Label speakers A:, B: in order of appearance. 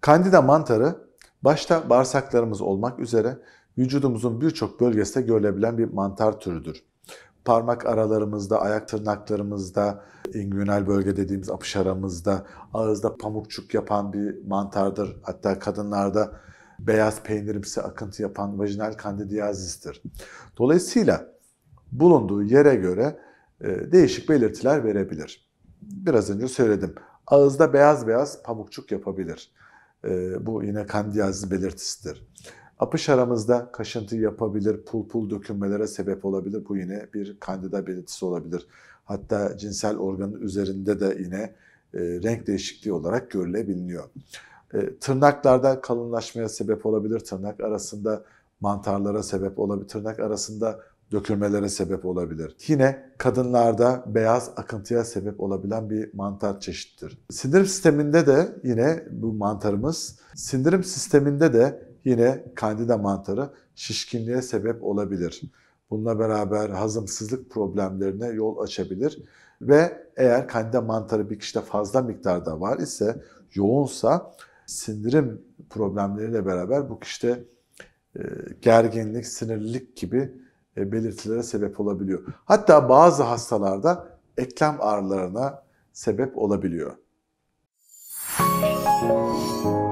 A: Kandida mantarı başta bağırsaklarımız olmak üzere vücudumuzun birçok bölgesinde görülebilen bir mantar türüdür. Parmak aralarımızda, ayak tırnaklarımızda, inguinal bölge dediğimiz apış aramızda, ağızda pamukçuk yapan bir mantardır. Hatta kadınlarda beyaz peynirimsi akıntı yapan vajinal kandidiyazistir. Dolayısıyla bulunduğu yere göre e, değişik belirtiler verebilir. Biraz önce söyledim. Ağızda beyaz beyaz pamukçuk yapabilir. E, bu yine kandiyazlı belirtisidir. Apış aramızda kaşıntı yapabilir, pul pul dökünmelere sebep olabilir. Bu yine bir kandida belirtisi olabilir. Hatta cinsel organın üzerinde de yine e, renk değişikliği olarak görülebiliyor. Tırnaklarda kalınlaşmaya sebep olabilir. Tırnak arasında mantarlara sebep olabilir. Tırnak arasında dökülmelere sebep olabilir. Yine kadınlarda beyaz akıntıya sebep olabilen bir mantar çeşittir. Sindirim sisteminde de yine bu mantarımız, sindirim sisteminde de yine kandida mantarı şişkinliğe sebep olabilir. Bununla beraber hazımsızlık problemlerine yol açabilir ve eğer kandida mantarı bir kişide fazla miktarda var ise, yoğunsa sindirim problemleriyle beraber bu kişide gerginlik, sinirlilik gibi e, belirtilere sebep olabiliyor. Hatta bazı hastalarda eklem ağrılarına sebep olabiliyor. Müzik